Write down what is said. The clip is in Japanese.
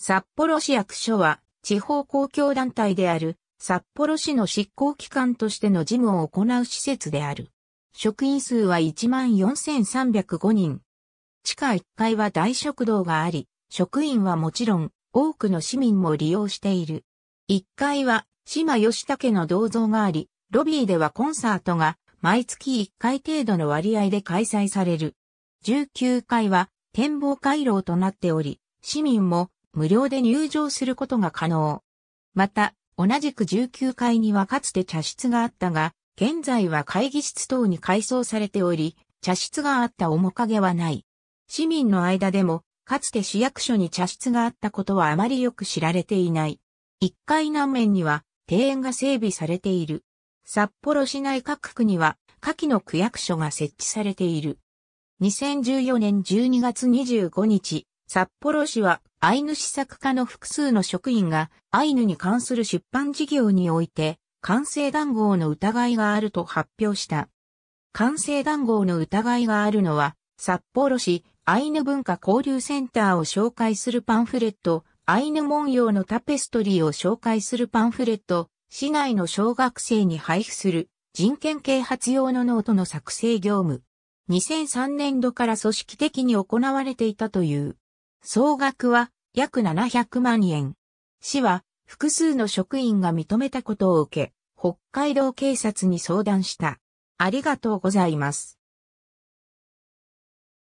札幌市役所は地方公共団体である札幌市の執行機関としての事務を行う施設である。職員数は14,305人。地下1階は大食堂があり、職員はもちろん多くの市民も利用している。1階は島吉武の銅像があり、ロビーではコンサートが毎月1回程度の割合で開催される。19階は展望回廊となっており、市民も無料で入場することが可能。また、同じく19階にはかつて茶室があったが、現在は会議室等に改装されており、茶室があった面影はない。市民の間でも、かつて市役所に茶室があったことはあまりよく知られていない。1階南面には庭園が整備されている。札幌市内各区には、下記の区役所が設置されている。2014年12月25日、札幌市はアイヌ施策課の複数の職員がアイヌに関する出版事業において、完成談合の疑いがあると発表した。完成談合の疑いがあるのは、札幌市アイヌ文化交流センターを紹介するパンフレット、アイヌ文様のタペストリーを紹介するパンフレット、市内の小学生に配布する人権啓発用のノートの作成業務。2003年度から組織的に行われていたという。総額は約700万円。市は複数の職員が認めたことを受け、北海道警察に相談した。ありがとうございます。